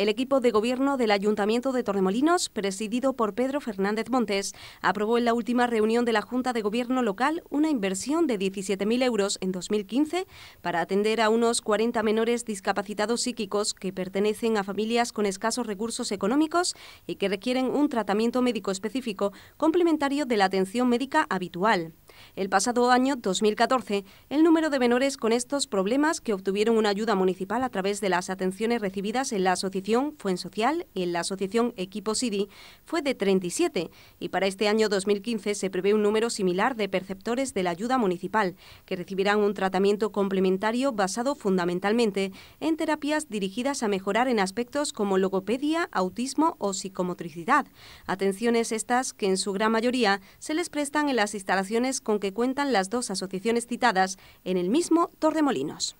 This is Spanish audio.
El equipo de gobierno del Ayuntamiento de Torremolinos, presidido por Pedro Fernández Montes, aprobó en la última reunión de la Junta de Gobierno local una inversión de 17.000 euros en 2015 para atender a unos 40 menores discapacitados psíquicos que pertenecen a familias con escasos recursos económicos y que requieren un tratamiento médico específico complementario de la atención médica habitual. El pasado año 2014, el número de menores con estos problemas que obtuvieron una ayuda municipal a través de las atenciones recibidas en la Asociación Social y en la Asociación Equipo city fue de 37 y para este año 2015 se prevé un número similar de perceptores de la ayuda municipal que recibirán un tratamiento complementario basado fundamentalmente en terapias dirigidas a mejorar en aspectos como logopedia, autismo o psicomotricidad. Atenciones estas que en su gran mayoría se les prestan en las instalaciones con que cuentan las dos asociaciones citadas en el mismo Torremolinos.